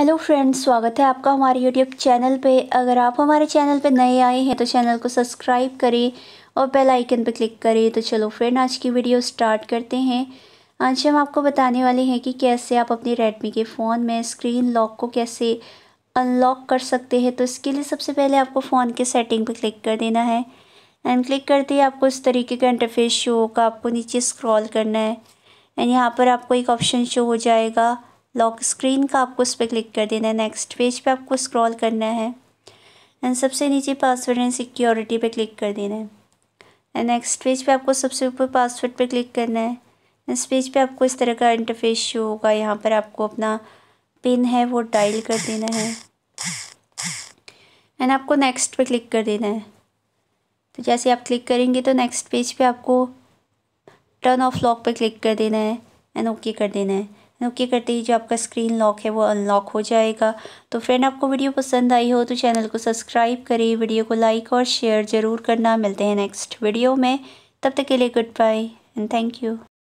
hello friends स्वागत है आपका हमारे यूट्यूब चैनल पे अगर आप हमारे चैनल पे नए आए हैं तो चैनल को सब्सक्राइब करें और बेल आइकन पे क्लिक करें तो चलो फ्रेंड आज की वीडियो स्टार्ट करते हैं आज हम आपको बताने वाले हैं कि कैसे आप अपने रेडमी के फ़ोन में स्क्रीन लॉक को कैसे अनलॉक कर सकते हैं तो इसके लिए सबसे पहले आपको फ़ोन के सेटिंग पर क्लिक कर देना है एंड क्लिक करते ही आपको इस तरीके का इंटरफेस शो होगा आपको नीचे स्क्रॉल करना है एंड यहाँ पर आपको एक ऑप्शन शो हो जाएगा लॉक स्क्रीन का आपको उस पर क्लिक कर देना है नेक्स्ट पेज पे आपको स्क्रॉल करना है एंड सबसे नीचे पासवर्ड एंड सिक्योरिटी पे क्लिक कर देना है एंड नेक्स्ट पेज पे आपको सबसे ऊपर पासवर्ड पे क्लिक करना है इस पेज पे आपको इस तरह का इंटरफेस शो होगा यहाँ पर आपको अपना पिन है वो डायल कर देना है एंड आपको नेक्स्ट पर क्लिक कर देना है तो जैसे आप क्लिक करेंगे तो नेक्स्ट पेज पर आपको टर्न ऑफ लॉक पर क्लिक कर देना है एंड ओके okay कर देना है ओके करते ही जो आपका स्क्रीन लॉक है वो अनलॉक हो जाएगा तो फ्रेंड आपको वीडियो पसंद आई हो तो चैनल को सब्सक्राइब करें वीडियो को लाइक और शेयर ज़रूर करना मिलते हैं नेक्स्ट वीडियो में तब तक के लिए goodbye and thank you